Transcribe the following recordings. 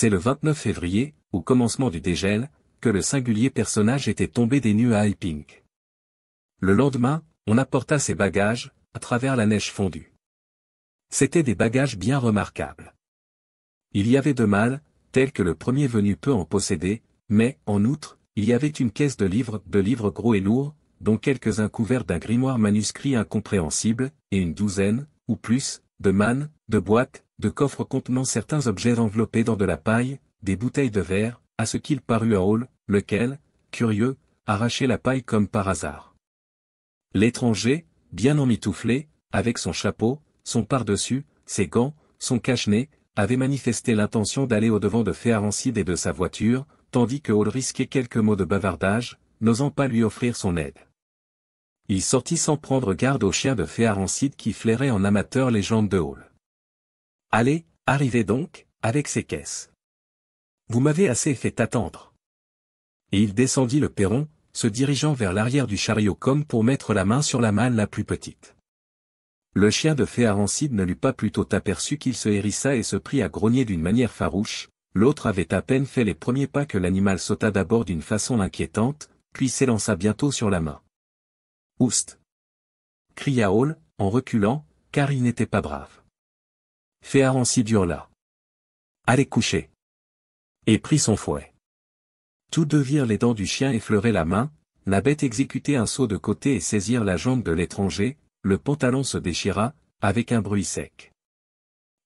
C'est le 29 février, au commencement du dégel, que le singulier personnage était tombé des nues à Iping. Le lendemain, on apporta ses bagages, à travers la neige fondue. C'étaient des bagages bien remarquables. Il y avait deux mâles, tels que le premier venu peut en posséder, mais, en outre, il y avait une caisse de livres, de livres gros et lourds, dont quelques-uns couverts d'un grimoire manuscrit incompréhensible, et une douzaine, ou plus, de mannes, de boîtes, de coffres contenant certains objets enveloppés dans de la paille, des bouteilles de verre, à ce qu'il parut à Hall, lequel, curieux, arrachait la paille comme par hasard. L'étranger, bien emmitouflé, avec son chapeau, son pardessus, ses gants, son cache-nez, avait manifesté l'intention d'aller au-devant de Féarancide et de sa voiture, tandis que Hall risquait quelques mots de bavardage, n'osant pas lui offrir son aide. Il sortit sans prendre garde au chien de Féarancide qui flairait en amateur les jambes de Hall. Allez, arrivez donc, avec ces caisses. Vous m'avez assez fait attendre. Et il descendit le perron, se dirigeant vers l'arrière du chariot comme pour mettre la main sur la malle la plus petite. Le chien de Féarancide ne l'eut pas plutôt aperçu qu'il se hérissa et se prit à grogner d'une manière farouche, l'autre avait à peine fait les premiers pas que l'animal sauta d'abord d'une façon inquiétante, puis s'élança bientôt sur la main. Oust! cria Hall, en reculant, car il n'était pas brave. Féarancide là, Allez coucher. Et prit son fouet. Tous deux virent les dents du chien effleurer la main, la bête exécutait un saut de côté et saisir la jambe de l'étranger, le pantalon se déchira, avec un bruit sec.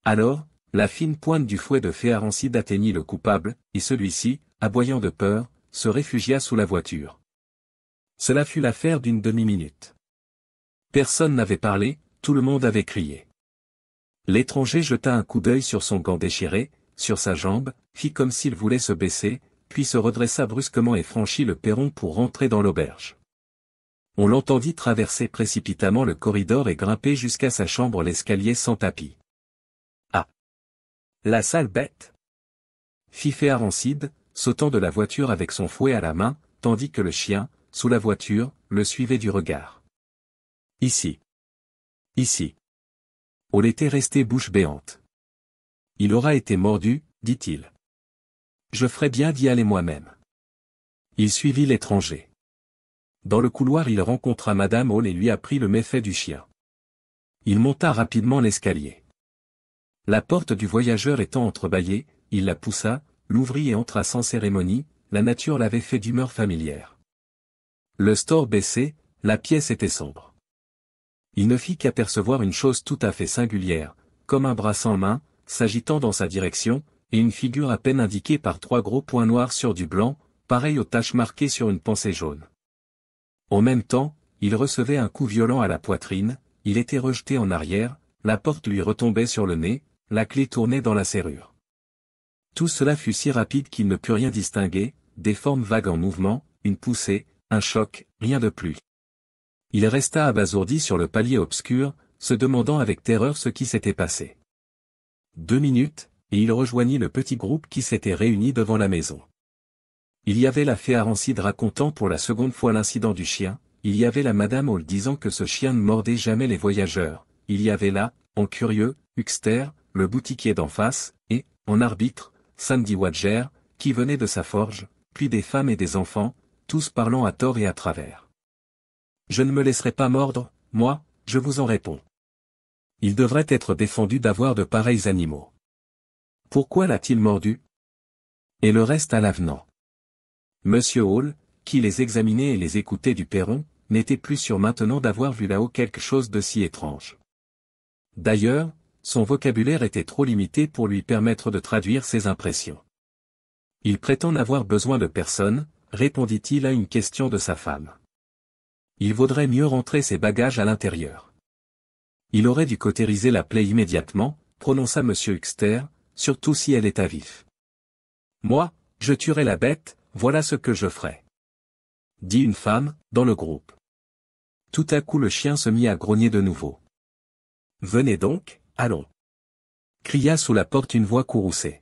Alors, la fine pointe du fouet de Féarancide atteignit le coupable, et celui-ci, aboyant de peur, se réfugia sous la voiture. Cela fut l'affaire d'une demi-minute. Personne n'avait parlé, tout le monde avait crié. L'étranger jeta un coup d'œil sur son gant déchiré, sur sa jambe, fit comme s'il voulait se baisser, puis se redressa brusquement et franchit le perron pour rentrer dans l'auberge. On l'entendit traverser précipitamment le corridor et grimper jusqu'à sa chambre l'escalier sans tapis. Ah La sale bête fit Arancide, sautant de la voiture avec son fouet à la main, tandis que le chien, sous la voiture, le suivait du regard. Ici. Ici. On était resté bouche béante. Il aura été mordu, dit-il. Je ferais bien d'y aller moi-même. Il suivit l'étranger. Dans le couloir il rencontra Madame Hall et lui apprit le méfait du chien. Il monta rapidement l'escalier. La porte du voyageur étant entrebâillée, il la poussa, l'ouvrit et entra sans cérémonie, la nature l'avait fait d'humeur familière. Le store baissé, la pièce était sombre. Il ne fit qu'apercevoir une chose tout à fait singulière, comme un bras sans main, s'agitant dans sa direction, et une figure à peine indiquée par trois gros points noirs sur du blanc, pareil aux taches marquées sur une pensée jaune. En même temps, il recevait un coup violent à la poitrine, il était rejeté en arrière, la porte lui retombait sur le nez, la clé tournait dans la serrure. Tout cela fut si rapide qu'il ne put rien distinguer, des formes vagues en mouvement, une poussée, un choc, rien de plus. Il resta abasourdi sur le palier obscur, se demandant avec terreur ce qui s'était passé. Deux minutes, et il rejoignit le petit groupe qui s'était réuni devant la maison. Il y avait la fée Arancide racontant pour la seconde fois l'incident du chien, il y avait la Madame Hall disant que ce chien ne mordait jamais les voyageurs, il y avait là, en curieux, Huxter, le boutiquier d'en face, et, en arbitre, Sandy Wadger, qui venait de sa forge, puis des femmes et des enfants, tous parlant à tort et à travers. Je ne me laisserai pas mordre, moi, je vous en réponds. Il devrait être défendu d'avoir de pareils animaux. Pourquoi l'a-t-il mordu Et le reste à l'avenant. Monsieur Hall, qui les examinait et les écoutait du perron, n'était plus sûr maintenant d'avoir vu là-haut quelque chose de si étrange. D'ailleurs, son vocabulaire était trop limité pour lui permettre de traduire ses impressions. Il prétend n'avoir besoin de personne, répondit-il à une question de sa femme il vaudrait mieux rentrer ses bagages à l'intérieur. Il aurait dû cautériser la plaie immédiatement, prononça M. Huxter, surtout si elle est à vif. Moi, je tuerai la bête, voilà ce que je ferai. Dit une femme, dans le groupe. Tout à coup le chien se mit à grogner de nouveau. Venez donc, allons. Cria sous la porte une voix courroucée.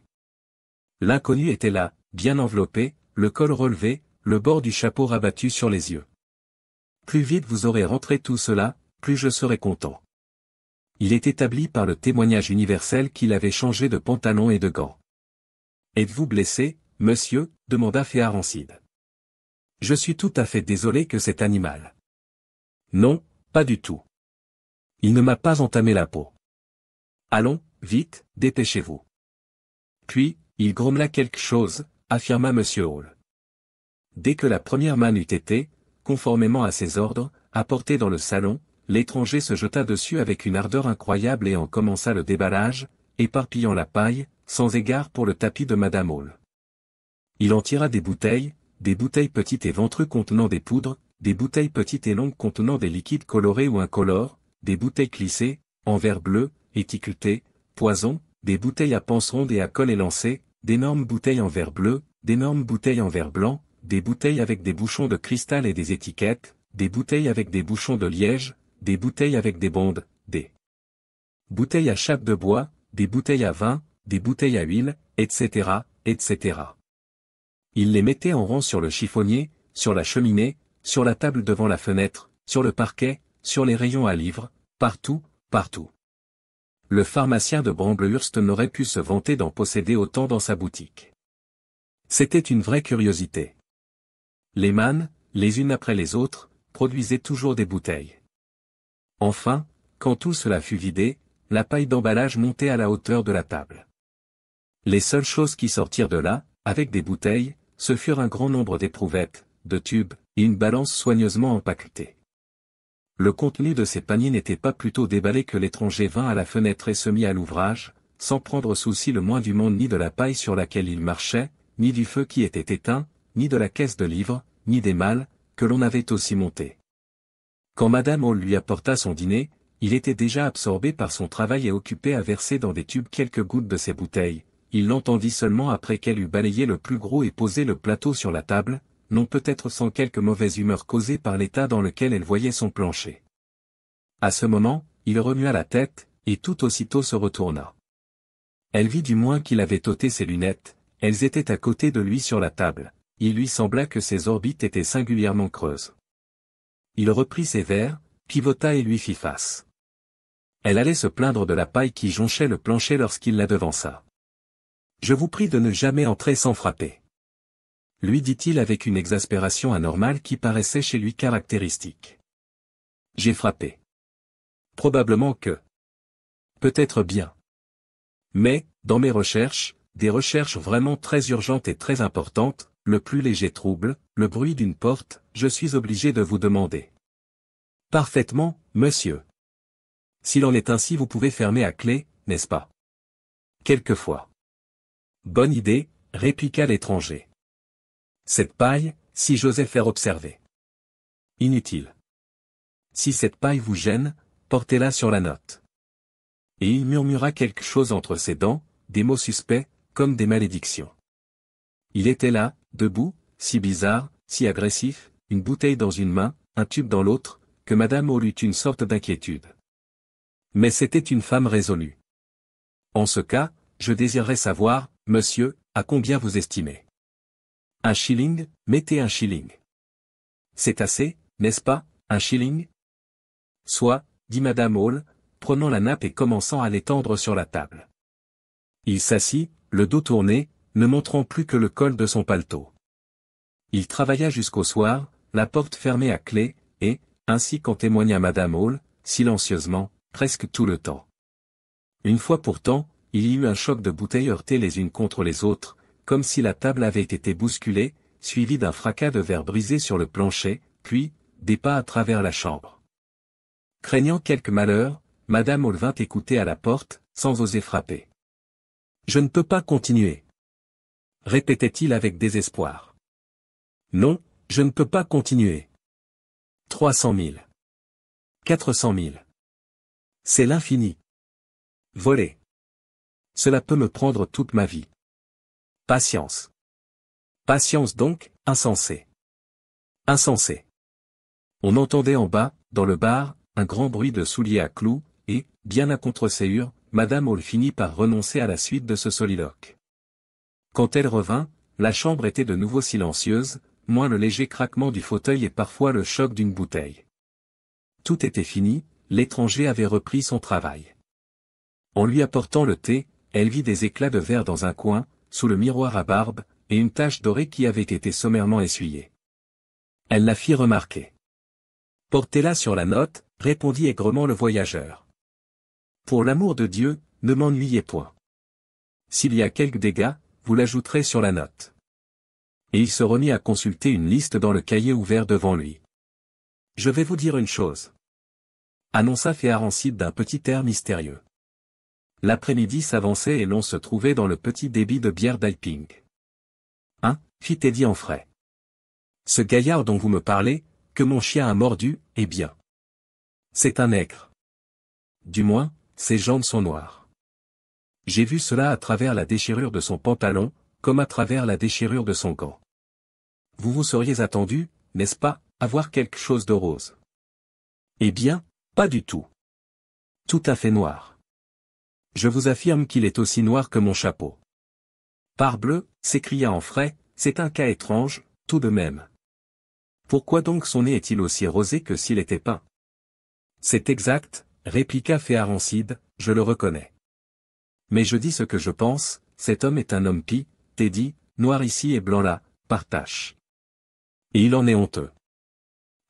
L'inconnu était là, bien enveloppé, le col relevé, le bord du chapeau rabattu sur les yeux. Plus vite vous aurez rentré tout cela, plus je serai content. Il est établi par le témoignage universel qu'il avait changé de pantalon et de gants. Êtes-vous blessé, monsieur demanda Féarancide. Je suis tout à fait désolé que cet animal. Non, pas du tout. Il ne m'a pas entamé la peau. Allons, vite, dépêchez-vous. Puis, il grommela quelque chose, affirma Monsieur Hall. Dès que la première manne eut été, Conformément à ses ordres, apporté dans le salon, l'étranger se jeta dessus avec une ardeur incroyable et en commença le déballage, éparpillant la paille, sans égard pour le tapis de Madame Hall. Il en tira des bouteilles, des bouteilles petites et ventrues contenant des poudres, des bouteilles petites et longues contenant des liquides colorés ou incolores, des bouteilles clissées, en verre bleu, étiquetées, poison, des bouteilles à pince ronde et à col élancé, d'énormes bouteilles en verre bleu, d'énormes bouteilles en verre blanc, des bouteilles avec des bouchons de cristal et des étiquettes, des bouteilles avec des bouchons de liège, des bouteilles avec des bondes, des bouteilles à chape de bois, des bouteilles à vin, des bouteilles à huile, etc., etc. Il les mettait en rang sur le chiffonnier, sur la cheminée, sur la table devant la fenêtre, sur le parquet, sur les rayons à livres, partout, partout. Le pharmacien de Bramblehurst n'aurait pu se vanter d'en posséder autant dans sa boutique. C'était une vraie curiosité. Les mannes, les unes après les autres, produisaient toujours des bouteilles. Enfin, quand tout cela fut vidé, la paille d'emballage montait à la hauteur de la table. Les seules choses qui sortirent de là, avec des bouteilles, ce furent un grand nombre d'éprouvettes, de tubes, et une balance soigneusement empaquetée. Le contenu de ces paniers n'était pas plutôt déballé que l'étranger vint à la fenêtre et se mit à l'ouvrage, sans prendre souci le moins du monde ni de la paille sur laquelle il marchait, ni du feu qui était éteint, ni de la caisse de livres, ni des malles, que l'on avait aussi montées. Quand Madame Hall lui apporta son dîner, il était déjà absorbé par son travail et occupé à verser dans des tubes quelques gouttes de ses bouteilles, il l'entendit seulement après qu'elle eut balayé le plus gros et posé le plateau sur la table, non peut-être sans quelque mauvaise humeur causée par l'état dans lequel elle voyait son plancher. À ce moment, il remua la tête, et tout aussitôt se retourna. Elle vit du moins qu'il avait ôté ses lunettes, elles étaient à côté de lui sur la table il lui sembla que ses orbites étaient singulièrement creuses. Il reprit ses verres, pivota et lui fit face. Elle allait se plaindre de la paille qui jonchait le plancher lorsqu'il la devança. Je vous prie de ne jamais entrer sans frapper. Lui dit-il avec une exaspération anormale qui paraissait chez lui caractéristique. J'ai frappé. Probablement que. Peut-être bien. Mais, dans mes recherches, des recherches vraiment très urgentes et très importantes, le plus léger trouble, le bruit d'une porte, je suis obligé de vous demander. Parfaitement, monsieur. S'il en est ainsi vous pouvez fermer à clé, n'est-ce pas Quelquefois. Bonne idée, répliqua l'étranger. Cette paille, si j'osais faire observer. Inutile. Si cette paille vous gêne, portez-la sur la note. Et il murmura quelque chose entre ses dents, des mots suspects, comme des malédictions. Il était là, debout, si bizarre, si agressif, une bouteille dans une main, un tube dans l'autre, que Madame Hall eut une sorte d'inquiétude. Mais c'était une femme résolue. En ce cas, je désirerais savoir, monsieur, à combien vous estimez Un shilling, mettez un shilling. C'est assez, n'est-ce pas, un shilling Soit, dit Madame Hall, prenant la nappe et commençant à l'étendre sur la table. Il s'assit, le dos tourné, ne montrant plus que le col de son paletot. Il travailla jusqu'au soir, la porte fermée à clé, et, ainsi qu'en témoigna Madame Hall, silencieusement, presque tout le temps. Une fois pourtant, il y eut un choc de bouteilles heurtées les unes contre les autres, comme si la table avait été bousculée, suivi d'un fracas de verre brisé sur le plancher, puis, des pas à travers la chambre. Craignant quelque malheur, Madame Hall vint écouter à la porte, sans oser frapper. Je ne peux pas continuer répétait-il avec désespoir. Non, je ne peux pas continuer. mille. »« Quatre cent mille. »« C'est l'infini. Voler. Cela peut me prendre toute ma vie. Patience. Patience donc, insensé. Insensé. On entendait en bas, dans le bar, un grand bruit de souliers à clous, et, bien à contre-séure, Madame Hall finit par renoncer à la suite de ce soliloque. Quand elle revint, la chambre était de nouveau silencieuse, moins le léger craquement du fauteuil et parfois le choc d'une bouteille. Tout était fini, l'étranger avait repris son travail. En lui apportant le thé, elle vit des éclats de verre dans un coin, sous le miroir à barbe, et une tache dorée qui avait été sommairement essuyée. Elle la fit remarquer. Portez-la sur la note, répondit aigrement le voyageur. Pour l'amour de Dieu, ne m'ennuyez point. S'il y a quelque dégât, vous l'ajouterez sur la note. Et il se remit à consulter une liste dans le cahier ouvert devant lui. Je vais vous dire une chose. Annonça Féarancide d'un petit air mystérieux. L'après-midi s'avançait et l'on se trouvait dans le petit débit de bière d'Alping. Hein, fit Teddy en frais. Ce gaillard dont vous me parlez, que mon chien a mordu, eh bien. C'est un nègre. Du moins, ses jambes sont noires. J'ai vu cela à travers la déchirure de son pantalon, comme à travers la déchirure de son gant. Vous vous seriez attendu, n'est-ce pas, à voir quelque chose de rose Eh bien, pas du tout. Tout à fait noir. Je vous affirme qu'il est aussi noir que mon chapeau. Parbleu, s'écria frais, c'est un cas étrange, tout de même. Pourquoi donc son nez est-il aussi rosé que s'il était peint C'est exact, répliqua Féarancide, je le reconnais mais je dis ce que je pense, cet homme est un homme pie. Teddy, noir ici et blanc là, par tâche. Et il en est honteux.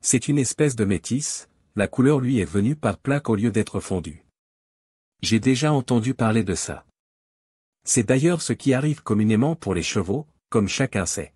C'est une espèce de métis, la couleur lui est venue par plaque au lieu d'être fondue. J'ai déjà entendu parler de ça. C'est d'ailleurs ce qui arrive communément pour les chevaux, comme chacun sait.